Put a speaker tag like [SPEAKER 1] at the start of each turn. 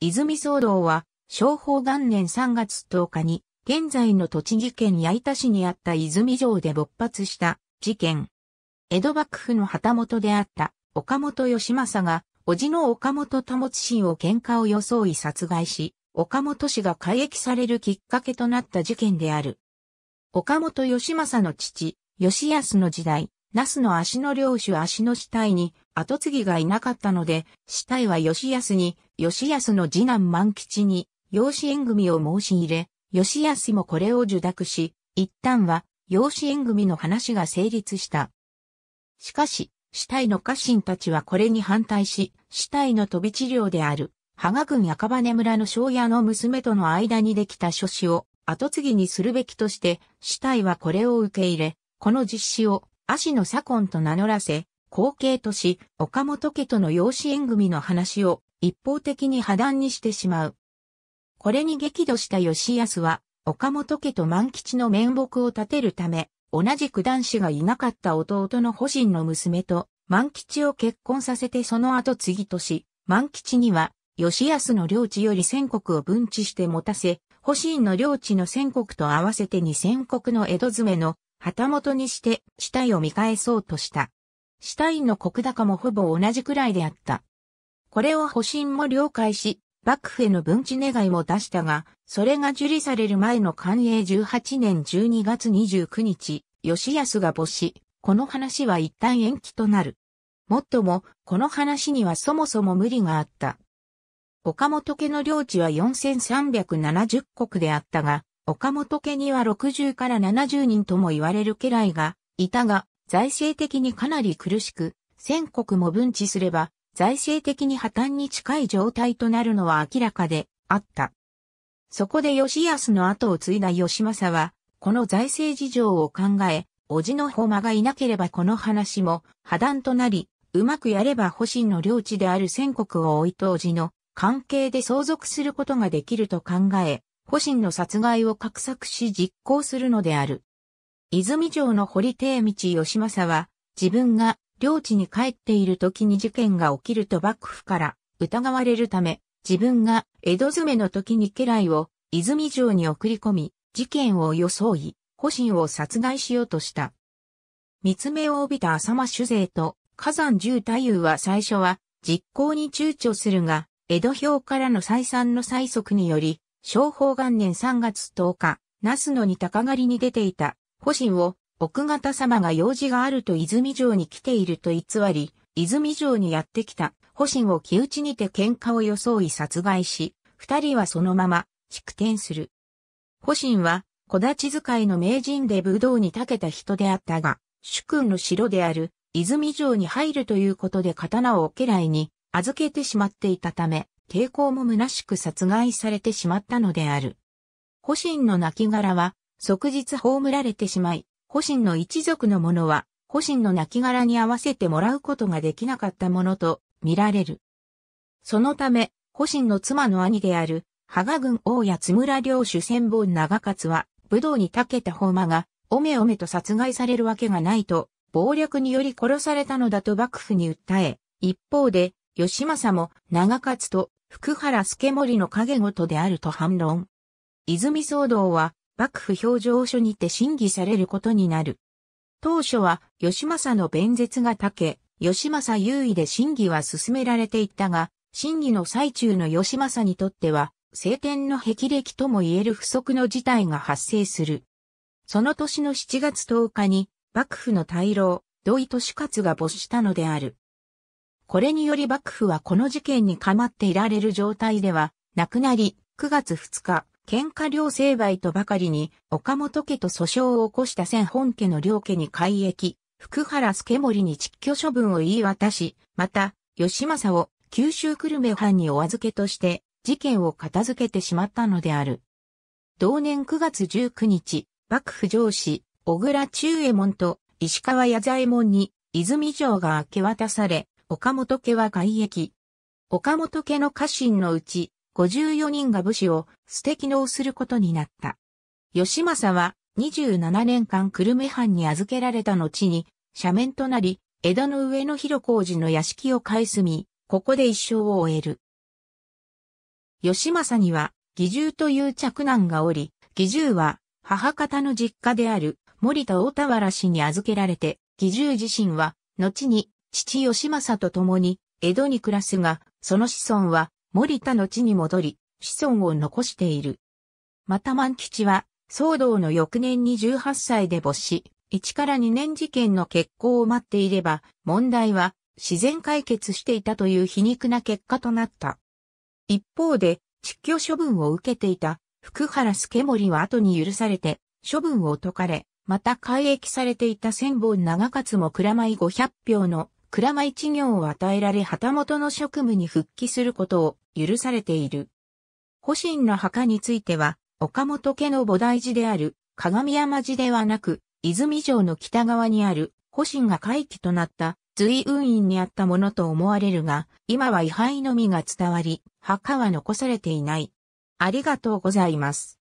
[SPEAKER 1] 泉騒動は、昭法元年3月10日に、現在の栃木県八板市にあった泉城で勃発した事件。江戸幕府の旗本であった岡本義政が、叔父の岡本保信を喧嘩を装い殺害し、岡本氏が改役されるきっかけとなった事件である。岡本義政の父、義康の時代、那須の足の領主足の死体に後継ぎがいなかったので、死体は吉安に、吉安の次男万吉に、養子縁組を申し入れ、吉安もこれを受諾し、一旦は、養子縁組の話が成立した。しかし、死体の家臣たちはこれに反対し、死体の飛び治療である、芳賀郡赤羽村の庄屋の娘との間にできた書士を後継ぎにするべきとして、死体はこれを受け入れ、この実施を、足の左近と名乗らせ、後継とし、岡本家との養子縁組の話を一方的に破談にしてしまう。これに激怒した吉安は、岡本家と万吉の面目を立てるため、同じく男子がいなかった弟の保身の娘と万吉を結婚させてその後継ぎとし、万吉には、吉安の領地より仙国を分置して持たせ、保身の領地の仙国と合わせて二仙国の江戸詰めの旗本にして死体を見返そうとした。シュタインの国高もほぼ同じくらいであった。これを保身も了解し、幕府への分地願いも出したが、それが受理される前の寛永18年12月29日、吉安が没し、この話は一旦延期となる。もっとも、この話にはそもそも無理があった。岡本家の領地は4370国であったが、岡本家には60から70人とも言われる家来がいたが、財政的にかなり苦しく、戦国も分治すれば、財政的に破綻に近い状態となるのは明らかであった。そこで吉安の後を継いだ吉政は、この財政事情を考え、叔父の誉がいなければこの話も破断となり、うまくやれば保身の領地である戦国を置いと叔父の関係で相続することができると考え、保身の殺害を画策し実行するのである。泉城の堀定道義政は、自分が領地に帰っている時に事件が起きると幕府から疑われるため、自分が江戸詰めの時に家来を泉城に送り込み、事件を装い、保身を殺害しようとした。密つを帯びた浅間酒税と火山重太夫は最初は実行に躊躇するが、江戸表からの再三の催促により、商法元年3月10日、那須野に高狩りに出ていた古身を奥方様が用事があると泉城に来ていると偽り、泉城にやってきた、保身を木内にて喧嘩を装い殺害し、二人はそのまま、祝典する。保身は、小立ち使いの名人で武道に長けた人であったが、主君の城である、泉城に入るということで刀を家来に預けてしまっていたため、抵抗も虚しく殺害されてしまったのである。保身の亡骸は、即日葬られてしまい、保身の一族の者は、保身の亡骸に合わせてもらうことができなかったものと見られる。そのため、保身の妻の兄である、羽賀郡王や津村領主千本長勝は、武道に長けた法馬が、おめおめと殺害されるわけがないと、暴力により殺されたのだと幕府に訴え、一方で、義政も長勝と福原助盛の影ごとであると反論。泉騒動は、幕府表情書にて審議されることになる。当初は、義政の弁舌がけ、義政優位で審議は進められていったが、審議の最中の義政にとっては、晴天の霹靂とも言える不足の事態が発生する。その年の7月10日に、幕府の大老、土井利勝が没したのである。これにより幕府はこの事件にかまっていられる状態ではなくなり、9月2日、喧嘩両成敗とばかりに、岡本家と訴訟を起こした千本家の両家に改易、福原助盛に蟄居処分を言い渡し、また、吉政を九州久留米藩にお預けとして、事件を片付けてしまったのである。同年9月19日、幕府上司、小倉中右衛門と石川矢左衛門に泉城が明け渡され、岡本家は外役。岡本家の家臣のうち、54人が武士を捨て機能することになった。義政は27年間久留米藩に預けられた後に斜面となり、枝の上の広小路の屋敷を買い住み、ここで一生を終える。義政には、義重という嫡男がおり、義重は母方の実家である森田大田原氏に預けられて、義重自身は、後に父義政と共に江戸に暮らすが、その子孫は森田の地に戻り、子孫を残している。また万吉は、騒動の翌年に18歳で没し、1から2年事件の決行を待っていれば、問題は自然解決していたという皮肉な結果となった。一方で、蟄居処分を受けていた福原助森は後に許されて、処分を解かれ、また改役されていた千本長勝も蔵米500票の鞍馬一行を与えられ旗本の職務に復帰することを許されている。保身の墓については、岡本家の菩提寺である鏡山寺ではなく、泉城の北側にある保身が回帰となった随運院にあったものと思われるが、今は位牌のみが伝わり、墓は残されていない。ありがとうございます。